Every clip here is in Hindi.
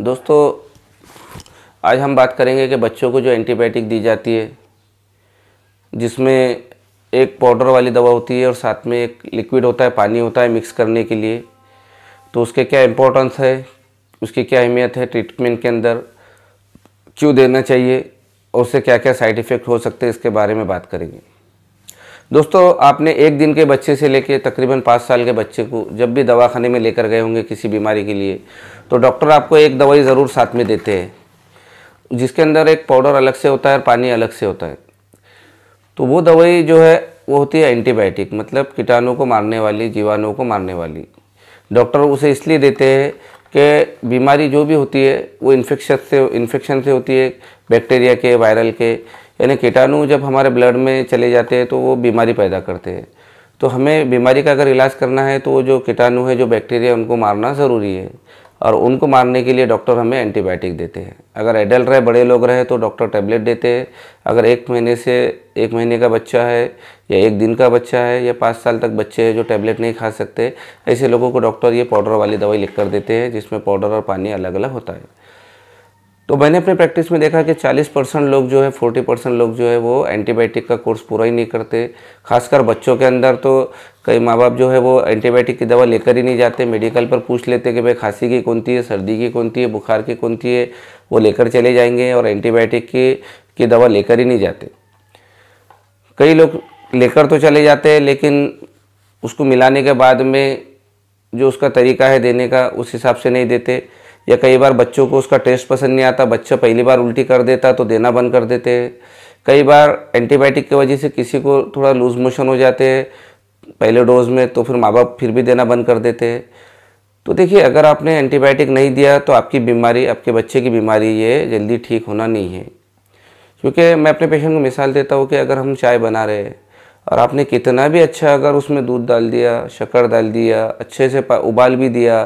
दोस्तों आज हम बात करेंगे कि बच्चों को जो एंटीबायोटिक दी जाती है जिसमें एक पाउडर वाली दवा होती है और साथ में एक लिक्विड होता है पानी होता है मिक्स करने के लिए तो उसके क्या इम्पोर्टेंस है उसकी क्या अहमियत है ट्रीटमेंट के अंदर क्यों देना चाहिए और उससे क्या क्या साइड इफ़ेक्ट हो सकते हैं इसके बारे में बात करेंगे दोस्तों आपने एक दिन के बच्चे से लेकर तकरीबन पाँच साल के बच्चे को जब भी दवाखाने में लेकर गए होंगे किसी बीमारी के लिए तो डॉक्टर आपको एक दवाई ज़रूर साथ में देते हैं जिसके अंदर एक पाउडर अलग से होता है और पानी अलग से होता है तो वो दवाई जो है वो होती है एंटीबायोटिक मतलब कीटाणु को मारने वाली जीवाणुओं को मारने वाली डॉक्टर उसे इसलिए देते हैं कि बीमारी जो भी होती है वो इन्फेक्शन से इन्फेक्शन से होती है बैक्टीरिया के वायरल के यानी कीटाणु जब हमारे ब्लड में चले जाते हैं तो वो बीमारी पैदा करते हैं तो हमें बीमारी का अगर इलाज करना है तो वो जो कीटाणु है जो बैक्टीरिया उनको मारना ज़रूरी है और उनको मारने के लिए डॉक्टर हमें एंटीबायोटिक देते हैं अगर एडल्ट रहे बड़े लोग रहे तो डॉक्टर टैबलेट देते हैं अगर एक महीने से एक महीने का बच्चा है या एक दिन का बच्चा है या पाँच साल तक बच्चे हैं जो टैबलेट नहीं खा सकते ऐसे लोगों को डॉक्टर ये पाउडर वाली दवाई लिख कर देते हैं जिसमें पाउडर और पानी अलग अलग होता है तो मैंने अपने प्रैक्टिस में देखा कि 40 परसेंट लोग जो है 40 परसेंट लोग जो है वो एंटीबायोटिक का कोर्स पूरा ही नहीं करते खासकर बच्चों के अंदर तो कई माँ बाप जो है वो एंटीबायोटिक की दवा लेकर ही नहीं जाते मेडिकल पर पूछ लेते कि भाई खांसी की कौन थी है सर्दी की कौन थी है बुखार की कौन थी है वो लेकर चले जाएंगे और एंटीबायोटिक की की दवा लेकर ही नहीं जाते कई लोग लेकर तो चले जाते हैं लेकिन उसको मिलाने के बाद में जो उसका तरीका है देने का उस हिसाब से नहीं देते या कई बार बच्चों को उसका टेस्ट पसंद नहीं आता बच्चा पहली बार उल्टी कर देता तो देना बंद कर देते हैं कई बार एंटीबायोटिक की वजह से किसी को थोड़ा लूज़ मोशन हो जाते हैं पहले डोज में तो फिर माँ बाप फिर भी देना बंद कर देते तो देखिए अगर आपने एंटीबायोटिक नहीं दिया तो आपकी बीमारी आपके बच्चे की बीमारी ये जल्दी ठीक होना नहीं है क्योंकि मैं अपने पेशेंट को मिसाल देता हूँ कि अगर हम चाय बना रहे और आपने कितना भी अच्छा अगर उसमें दूध डाल दिया शक्कर डाल दिया अच्छे से उबाल भी दिया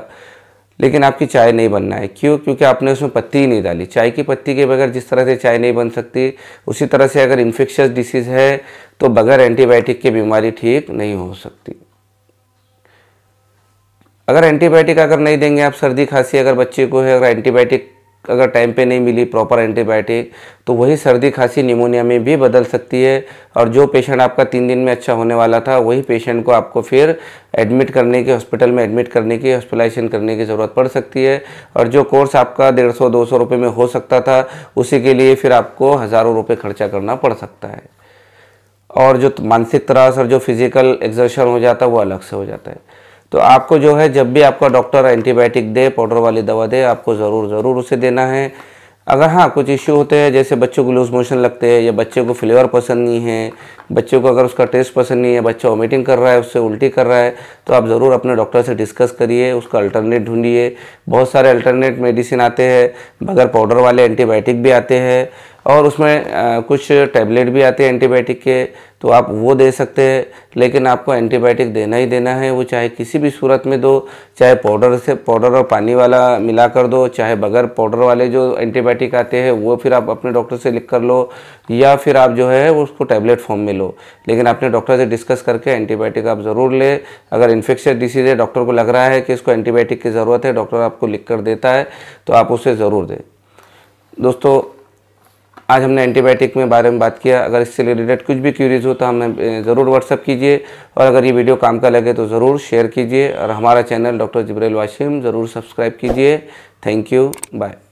लेकिन आपकी चाय नहीं बनना है क्यों क्योंकि आपने उसमें पत्ती ही नहीं डाली चाय की पत्ती के बगैर जिस तरह से चाय नहीं बन सकती उसी तरह से अगर इन्फेक्शस डिसीज़ है तो बगैर एंटीबायोटिक की बीमारी ठीक नहीं हो सकती अगर एंटीबायोटिक अगर नहीं देंगे आप सर्दी खांसी अगर बच्चे को है अगर एंटीबायोटिक अगर टाइम पे नहीं मिली प्रॉपर एंटीबायोटिक तो वही सर्दी खांसी निमोनिया में भी बदल सकती है और जो पेशेंट आपका तीन दिन में अच्छा होने वाला था वही पेशेंट को आपको फिर एडमिट करने के हॉस्पिटल में एडमिट करने की हॉस्पिटलाइजेशन करने की ज़रूरत पड़ सकती है और जो कोर्स आपका डेढ़ सौ दो सौ रुपये में हो सकता था उसी के लिए फिर आपको हज़ारों रुपये खर्चा करना पड़ सकता है और जो मानसिक त्रास और जो फिज़िकल एग्जर्शन हो जाता है वो अलग से हो जाता है तो आपको जो है जब भी आपका डॉक्टर एंटीबायोटिक दे पाउडर वाली दवा दे आपको ज़रूर ज़रूर उसे देना है अगर हाँ कुछ इश्यू होते हैं जैसे बच्चों को लूज मोशन लगते हैं या बच्चे को फ्लेवर पसंद नहीं है बच्चों को अगर उसका टेस्ट पसंद नहीं है बच्चा वॉमिटिंग कर रहा है उससे उल्टी कर रहा है तो आप ज़रूर अपने डॉक्टर से डिस्कस करिए उसका अल्टरनेट ढूंढिए बहुत सारे अल्टरनेट मेडिसिन आते हैं बगैर पाउडर वाले एंटीबायोटिक भी आते हैं और उसमें कुछ टैबलेट भी आते हैं एंटीबायोटिक के तो आप वो दे सकते हैं लेकिन आपको एंटीबायोटिक देना ही देना है वो चाहे किसी भी सूरत में दो चाहे पाउडर से पाउडर और पानी वाला मिला कर दो चाहे बगैर पाउडर वाले जो एंटीबायोटिक आते हैं वो फिर आप अपने डॉक्टर से लिख कर लो या फिर आप जो है उसको टैबलेट फॉर्म में लो लेकिन अपने डॉक्टर से डिस्कस करके एंटीबायोटिक आप ज़रूर लें अगर इन्फेक्शन डिसीज़ है डॉक्टर को लग रहा है कि इसको एंटीबायोटिक की ज़रूरत है डॉक्टर आपको लिख कर देता है तो आप उसे ज़रूर दें दोस्तों आज हमने एंटीबायोटिक में बारे में बात किया अगर इससे रिलेटेड कुछ भी क्यूरीज हो तो हमें ज़रूर व्हाट्सअप कीजिए और अगर ये वीडियो काम का लगे तो ज़रूर शेयर कीजिए और हमारा चैनल डॉक्टर जबरेल वाशिम ज़रूर सब्सक्राइब कीजिए थैंक यू बाय